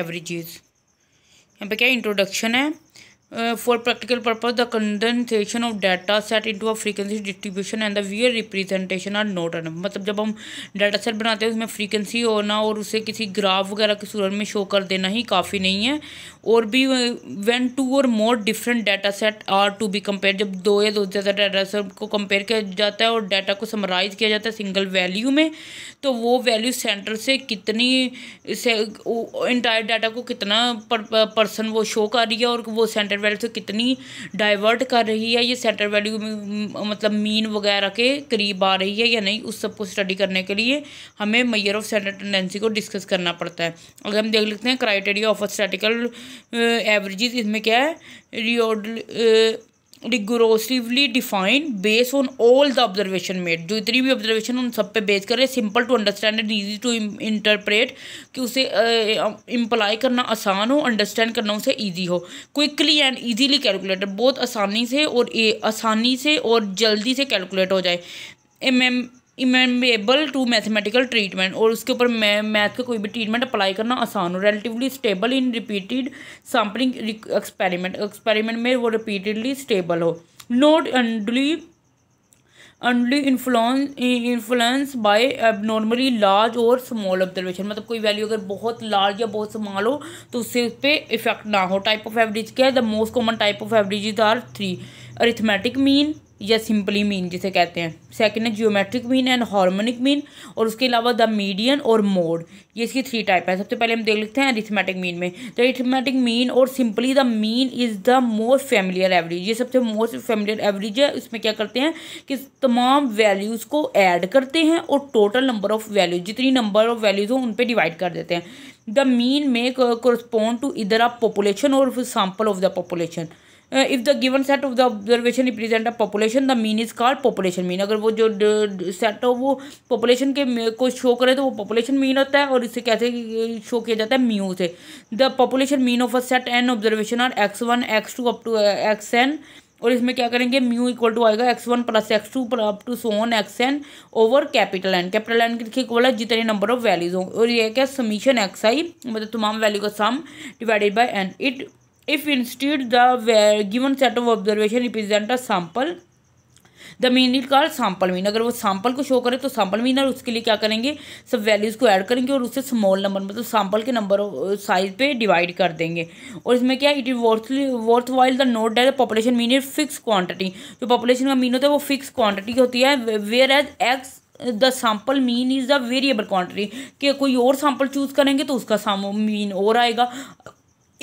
averages यहाँ पे क्या इंट्रोडक्शन है Uh, for practical purpose the condensation of data set into a frequency distribution and the wear representation are not enough मतलब जब हम data set बनाते हैं उसमें फ्रीक्वेंसी होना और उसे किसी ग्राफ वगैरह के सूरत में शो कर देना ही काफ़ी नहीं है और भी वन टू और more different data set are to be compare जब दो या दो ज़्यादा डाटा सेट को कंपेयर किया जाता है और डाटा को समराइज़ किया जाता है सिंगल वैल्यू में तो वो वैल्यू सेंटर से कितनी इंटायर डाटा को कितना पर्सन uh, वो शो कर रही है और वो सेंटर वैल्यू से तो कितनी डाइवर्ट कर रही है ये सेंटर वैल्यू मतलब मीन वगैरह के करीब आ रही है या नहीं उस सबको स्टडी करने के लिए हमें मैयर ऑफ सेंटर टेंडेंसी को डिस्कस करना पड़ता है अगर हम देख लेते हैं क्राइटेरिया ऑफ स्टैटिकल एवरेज इसमें क्या है रियोड rigorously defined base on all the observation made जो इतनी भी ऑब्जर्वेशन उन सब पे बेस करें simple to understand and easy to interpret कि उसे इम्प्लाई करना आसान हो अंडरस्टैंड करना उसे ईजी हो क्विकली एंड ईजीली कैलकुलेटर बहुत आसानी से और ए, आसानी से और जल्दी से कैलकुलेट हो जाए एम एम इमेबल टू मैथमेटिकल ट्रीटमेंट और उसके ऊपर मैथ का कोई भी ट्रीटमेंट अप्लाई करना आसान हो relatively stable in repeated sampling experiment experiment में वो रिपीटेडली स्टेबल हो not unduly unduly influence influence by normally large और स्मॉल ऑब्जर्वेशन मतलब कोई वैल्यू अगर बहुत लार्ज या बहुत स्मॉल हो तो उससे उस पर इफेक्ट ना हो टाइप ऑफ एवरेज क्या है the most common type of average are three arithmetic mean या सिंपली मीन जिसे कहते हैं सेकंड है geometric mean and harmonic mean और उसके अलावा द मीडियन और मोड ये इसकी थ्री टाइप है सबसे पहले हम देख लेते हैं अरिथमेटिक मीन में तो अरिथमेटिक मीन और simply the mean is the most familiar average ये सबसे मोस्ट फेमिलियर एवरेज है इसमें क्या करते हैं कि तमाम वैल्यूज़ को ऐड करते हैं और टोटल नंबर ऑफ़ वैल्यूज जितनी नंबर ऑफ़ वैल्यूज़ हो उन पर डिवाइड कर देते हैं the mean may correspond to इधर अ पॉपुलेशन और sample of the population if the given set of the observation represent a population the mean is called population mean अगर वो जो सेट हो वो पॉपुलेशन के को शो करे तो वो पॉपुलेशन मीन होता है और इसे कैसे शो किया जाता है म्यू से the population mean of a set N observation are X one X two up to X N और इसमें क्या करेंगे म्यू इक्वल टू आएगा X one plus X two up to so on X N over capital N capital N के equal है जितने number of values हो और ये क्या समीशन एक्स आई मतलब तमाम वैल्यू का sum divided by N it if instead the given set of observation represent a sample the mean is call sample mean अगर वो सैम्पल को शो करे तो सैम्पल मीन और उसके लिए क्या करेंगे सब वैल्यूज़ को ऐड करेंगे और उसे स्मॉल नंबर मतलब सैम्पल के नंबर साइज पे डिवाइड कर देंगे और इसमें क्या it is worth worth while the note that population mean is fix quantity जो पॉपुलेशन का मीन होता है वो फिक्स क्वांटिटी होती है whereas X the sample mean is the variable quantity कि कोई और सैम्पल चूज़ करेंगे तो उसका मीन और आएगा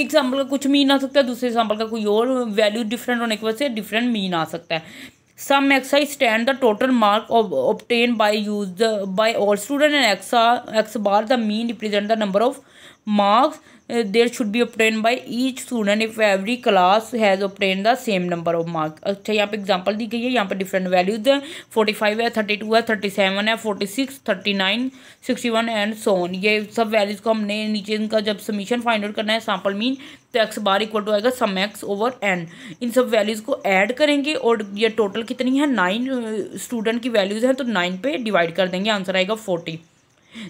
एक सैम्पल का कुछ मीन आ सकता है दूसरे सैम्पल का कोई और वैल्यू डिफरेंट होने की वजह से डिफरेंट मीन आ सकता है sum X stand the total mark obtained by use by all student and X X bar the mean represent the number of marks there uh, there should be obtained by each student if every class has obtained the same number of marks अच्छा यहाँ पे example दी गई है यहाँ पे different values हैं forty five है thirty two है थर्टी सेवन है forty six thirty nine sixty one and so on ये सब वैल्यूज को हमने नीचे इनका जब समीशन फाइंड आउट करना है सैम्पल मीन तो एक्स बार इक्वल टू आएगा सम एक्स ओवर एन इन सब वैल्यूज़ को ऐड करेंगे और ये टोटल कितनी है नाइन स्टूडेंट uh, की वैल्यूज़ हैं तो नाइन पे डिवाइड कर देंगे आंसर आएगा forty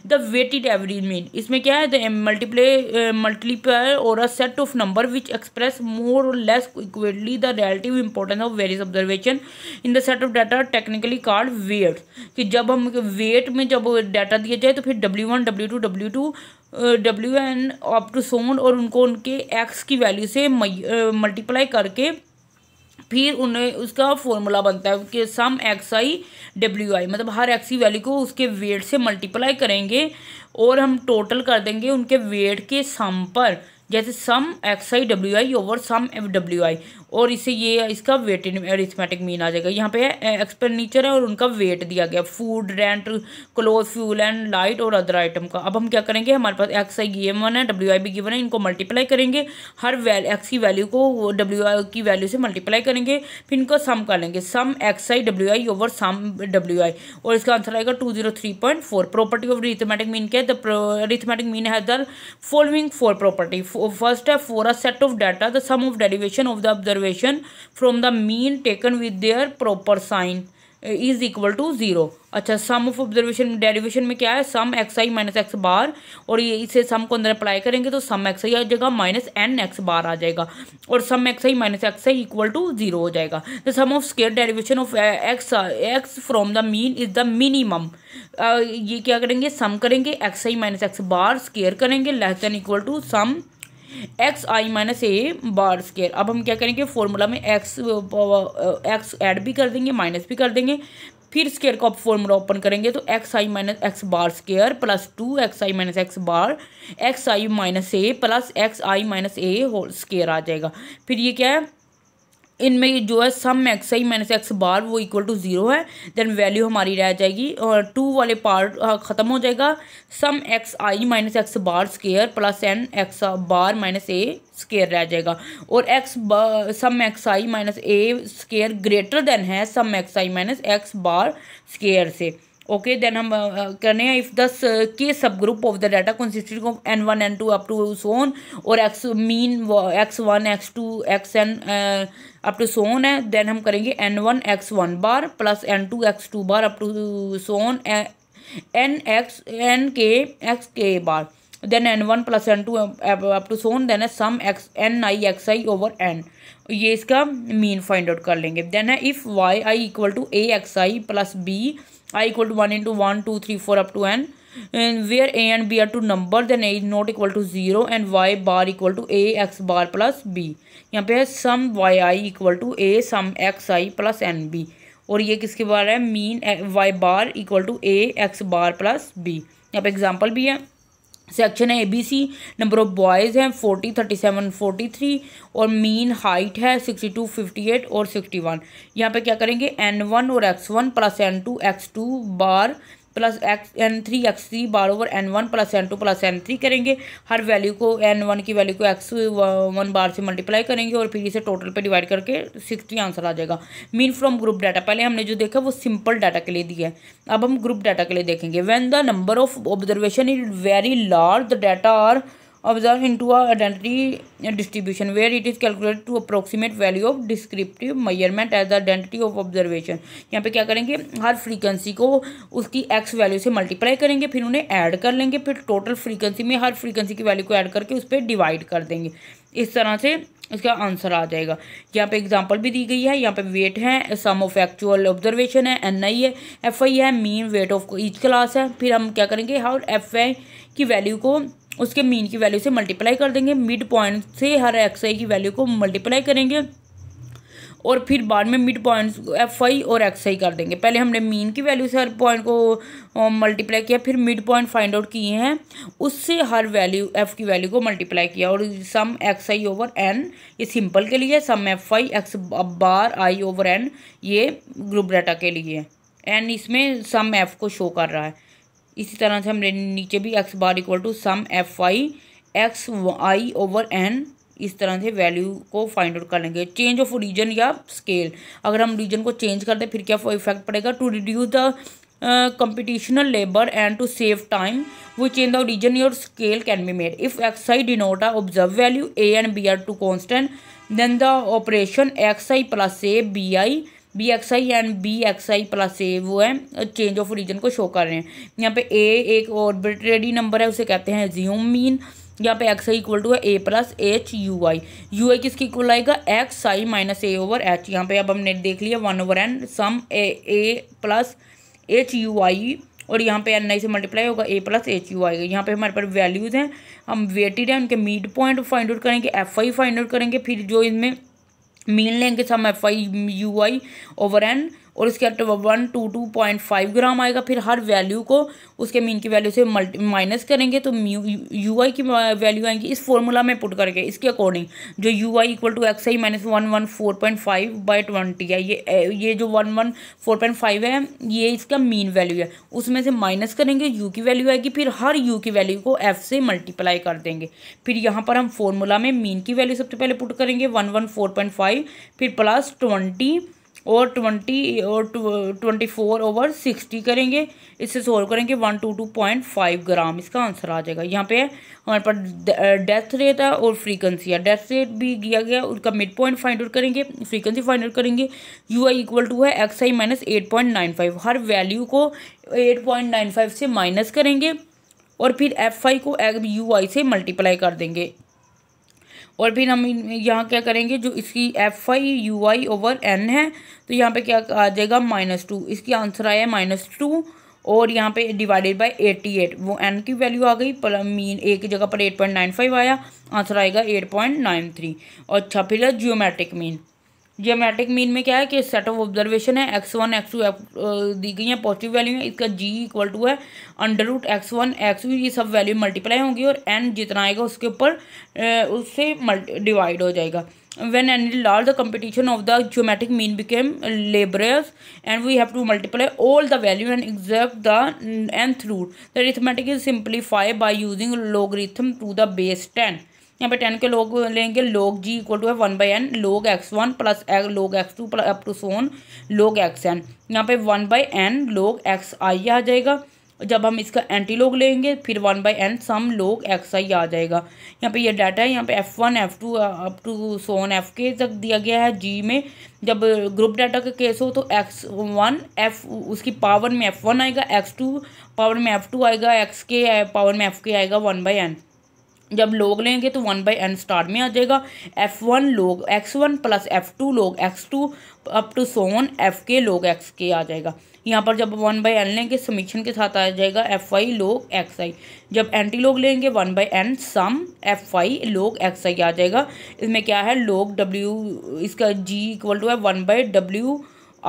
the weighted average mean इसमें क्या है the multiply multiplier are a set of number which express more or less adequately the relative importance of various observation in the set of data technically called weight कि जब हम wait में जब data दिया जाए तो फिर W one W two W two W N up to so on और उनको उनके एक्स की वैल्यू से मल्टीप्लाई uh, करके फिर उन्हें उसका फॉर्मूला बनता है कि सम एक्स आई डब्ल्यू आई मतलब हर एक्स की वैल्यू को उसके वेट से मल्टीप्लाई करेंगे और हम टोटल कर देंगे उनके वेट के सम पर जैसे sum X I W I over sum F W I और इसे ये इसका वेट अरिथमेटिक मीन आ जाएगा यहाँ पे एक्सपेंडिचर है और उनका वेट दिया गया food rent cloth fuel and light और अदर आइटम का अब हम क्या करेंगे हमारे पास एक्स आई गी वन है डब्ल्यू आई भी गिवन है इनको मल्टीप्लाई करेंगे हर वैल एक्स की वैल्यू को डब्ल्यू आई की वैल्यू से मल्टीप्लाई करेंगे फिर इनको सम कर लेंगे sum X I W I over sum W I और इसका आंसर आएगा two zero three point four property of arithmetic mean क्या है द रिथमेटिक मीन है the following four property first है four a set of data the sum of derivation of the observation from the mean taken with their proper sign is equal to zero अच्छा sum of observation derivation में क्या है sum X I minus X bar और ये इसे सम को अंदर apply करेंगे तो सम एक्स आई आ जाएगा माइनस एन एक्स बार आ जाएगा और sum X I minus X I equal to zero हो जाएगा the sum of square derivation of X X from the mean is the minimum ये क्या करेंगे सम करेंगे X I minus X bar square करेंगे less than equal to sum X I minus A bar square अब हम क्या करेंगे formula में एक्स एक्स ऐड भी कर देंगे माइनस भी कर देंगे फिर स्केयर को आप फॉर्मूला ओपन करेंगे तो X I minus X bar square plus two X I minus X bar X I minus A plus X I minus A whole square आ जाएगा फिर ये क्या है इनमें जो है sum X I minus X bar वो इक्वल टू ज़ीरो है देन वैल्यू हमारी रह जाएगी और टू वाले पार्ट हाँ, ख़त्म हो जाएगा sum X I minus X bar square plus N X bar minus A square रह जाएगा और X sum X I minus A square greater than है sum X I minus X bar square से okay then हम uh, uh, करने हैं if दस uh, के सब group of the data consisted of N one N two up to so on और X mean X one X two X N up to so on है then हम करेंगे N one X one bar plus N two X two bar up to so on N X N K X K bar then N one plus N two up to so on then sum X N I X I over N ये इसका mean find out कर लेंगे then है if Y I equal to A X I plus B I equal to one into one two three four up to N where A and B are two number then A is not equal to zero and Y bar equal to A X bar plus B यहाँ पे है sum Y I equal to A sum X I plus N B और ये किसके बारे है mean Y bar equal to A X bar plus B यहाँ पे एग्जाम्पल भी है सेक्शन है एबीसी नंबर ऑफ बॉयज़ हैं forty thirty seven forty three और मीन हाइट है सिक्सटी टू फिफ्टी एट और सिक्सटी वन यहाँ पर क्या करेंगे एन वन और X one plus N two X two bar plus X N three X three bar over N one plus N two plus N three करेंगे हर value को N one की value को एक्स वन बार से multiply करेंगे और फिर इसे टोटल पे डिवाइड करके सिक्सटी आंसर आ जाएगा मीन फ्रॉम ग्रुप डाटा पहले हमने जो देखा वो सिंपल डाटा के लिए दिया है अब हम ग्रुप डाटा के लिए देखेंगे when the number of observation is very large the data are observe into identity distribution where it is calculate to approximate value of descriptive measurement as identity of observation यहाँ पे क्या करेंगे हर frequency को उसकी x value से multiply करेंगे फिर उन्हें ऐड कर लेंगे फिर टोटल फ्रीक्वेंसी में हर फ्रीक्वेंसी की वैल्यू को ऐड करके उस पर डिवाइड कर देंगे इस तरह से इसका आंसर आ जाएगा यहाँ पे एग्जांपल भी दी गई है यहाँ पे वेट है सम ऑफ एक्चुअल ऑब्जर्वेशन है एन आई है एफ आई है mean weight of each class है फिर हम क्या करेंगे हर एफ आई की वैल्यू को उसके मीन की वैल्यू से मल्टीप्लाई कर देंगे मिड पॉइंट से हर एक्स आई की वैल्यू को मल्टीप्लाई करेंगे और फिर बाद में मिड पॉइंट्स एफ आई और एक्स आई कर देंगे पहले हमने मीन की वैल्यू से हर पॉइंट को मल्टीप्लाई किया फिर मिड पॉइंट फाइंड आउट किए हैं उससे हर वैल्यू एफ की वैल्यू को मल्टीप्लाई किया और sum X I over N ये सिंपल के लिए sum F I X bar I over N ये ग्रुप डाटा के लिए एन इसमें सम एफ को शो कर रहा है इसी तरह से हमने नीचे भी X bar equal to sum F I X I over N इस तरह से वैल्यू को फाइंड आउट कर लेंगे चेंज ऑफ रीजन या स्केल अगर हम रीजन को चेंज कर दें फिर क्या इफेक्ट पड़ेगा to reduce the computational labour and to save time the change of origin or scale can be made if X I denote a observe value A and B are two constant then the operation X I plus A B I B X I and B X I plus A वो है change of origin को show कर रहे हैं यहाँ पे ए एक ऑर्बिट्रेडी number है उसे कहते हैं ज्यूम मीन यहाँ पे एक्स आई इक्वल टू है A plus H U I U I किसके इक्वल आएगा X I minus A over H यहाँ पे अब हमने देख लिया one over N sum A A plus H U I और यहाँ पे एन आई से मल्टीप्लाई होगा A plus H U I यहाँ पे हमारे पास वैल्यूज़ हैं हम वेटेड हैं उनके मिड पॉइंट फाइंड आउट करेंगे एफ आई फाइंड आउट करेंगे फिर जो इनमें मीन लेंगे sum F I U I over N और इसके अलावा one two two point five gram आएगा फिर हर वैल्यू को उसके मीन की वैल्यू से मल्टी माइनस करेंगे तो यू आई की वैल्यू uh, आएंगी इस फॉर्मूला में पुट करके इसके अकॉर्डिंग जो U I equal to X I minus one one four point five by twenty है ये ये जो one one four point five है ये इसका मीन वैल्यू है उसमें से माइनस करेंगे यू की वैल्यू आएगी फिर हर यू की वैल्यू को एफ से मल्टीप्लाई कर देंगे फिर यहाँ पर हम फॉर्मूला में मीन की वैल्यू सबसे पहले पुट करेंगे one one four point five फिर प्लस ट्वेंटी और ट्वेंटी और ट्वेंटी फोर ओवर सिक्सटी करेंगे इससे सोल्व करेंगे one two two point five gram इसका आंसर आ जाएगा यहाँ पे हमारे पास डेथ रेट है और फ्रीक्वेंसी है डेथ रेट भी दिया गया उसका मिड पॉइंट फाइंड आउट करेंगे फ्रीक्वेंसी फाइंड आउट करेंगे यू आई इक्वल टू है X I minus eight point nine five हर वैल्यू को एट पॉइंट नाइन फाइव से माइनस करेंगे और फिर एफ आई को यू आई से मल्टीप्लाई कर देंगे और फिर हम यहाँ क्या करेंगे जो इसकी F I U I over N है तो यहाँ पे क्या आ जाएगा माइनस टू इसकी आंसर आया माइनस टू और यहाँ पे डिवाइडेड बाय एट्टी एट वो एन की वैल्यू आ गई पर मीन ए की जगह पर एट पॉइंट नाइन फाइव आया आंसर आएगा एट पॉइंट नाइन थ्री अच्छा फिर जियोमेट्रिक मीन जियोमेट्रिक मीन में क्या है कि सेट ऑफ ऑब्जर्वेशन है एक्स वन एक्स टू दी गई है पॉजिटिव वैल्यू है इसका जी इक्वल टू है under root X one X two ये सब वैल्यू मल्टीप्लाई होंगी और एन जितना आएगा उसके ऊपर उससे डिवाइड हो जाएगा when N large the competition of the geometric mean became labour and we have to multiply all the value and exact the nth root the arithmetic is simplify by using logarithm to the base ten यहाँ पे ten के log लेंगे log G equal to है one by N log X one plus log X two plus up to so on log X N यहाँ पे one by N log X I आ जाएगा जब हम इसका एंटी लोग लेंगे फिर वन बाई एन सम लोग एक्स आई आ जाएगा यहाँ पे ये डाटा है यहाँ पे F one F two up to so on F K तक दिया गया है जी में जब ग्रुप डाटा का केस हो तो एक्स वन एफ उसकी पावर में एफ़ वन आएगा एक्स टू पावर में एफ़ टू आएगा एक्स के पावर में एफ़ के आएगा वन बाई एन जब लोग लेंगे तो वन बाई एन स्टार में आ जाएगा F one log X one plus F two log X two up to so on F K log x के आ जाएगा यहाँ पर जब वन बाई एन लेंगे समीक्षण के साथ आ जाएगा एफ आई लोग एक्स आई जब एंटी लोग लेंगे one by N sum F I log X I आ जाएगा इसमें क्या है लोग डब्ल्यू इसका जी इक्वल टू है वन बाई डब्ल्यू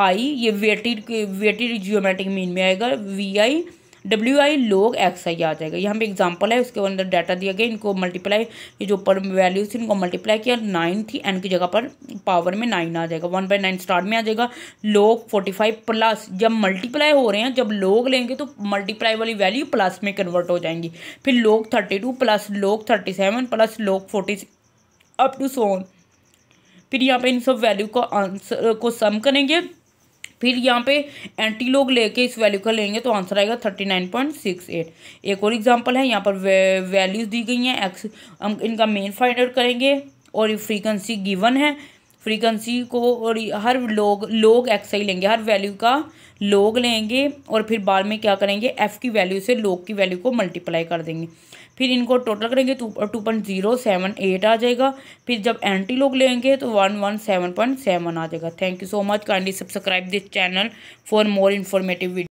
आई ये वेटेड वेटेड जियोमेट्रिक मीन में आएगा we I W I log X I आ जाएगा यहाँ पे एग्जाम्पल है उसके अंदर डाटा दिया गया इनको मल्टीप्लाई ये जो पर वैल्यूज थी इनको मल्टीप्लाई किया नाइन थी एन की जगह पर पावर में नाइन आ जाएगा वन बाई नाइन स्टार्ट में आ जाएगा लोग फोर्टी फाइव प्लस जब मल्टीप्लाई हो रहे हैं जब लोग लेंगे तो मल्टीप्लाई वाली वैल्यू प्लस में कन्वर्ट हो जाएंगी फिर log thirty two plus log thirty seven plus log forty up to so on फिर यहाँ पे इन सब वैल्यू को आंसर को सम करेंगे फिर यहाँ पे एंटीलोग लेके इस वैल्यू का लेंगे तो आंसर आएगा thirty nine point six eight एक और एग्जांपल है यहाँ पर वैल्यूज़ दी गई हैं एक्स हम इनका मेन फाइंड आउट करेंगे और ये फ्रीक्वेंसी गिवन है फ्रीक्वेंसी को और हर लोग लोग एक्स आई लेंगे हर वैल्यू का लोग लेंगे और फिर बाद में क्या करेंगे एफ़ की वैल्यू से लोग की वैल्यू को मल्टीप्लाई कर देंगे फिर इनको टोटल करेंगे two two point zero seven eight आ जाएगा फिर जब एंटी लोग लेंगे तो one one seven point seven आ जाएगा thank you so much kindly subscribe this channel for more informative video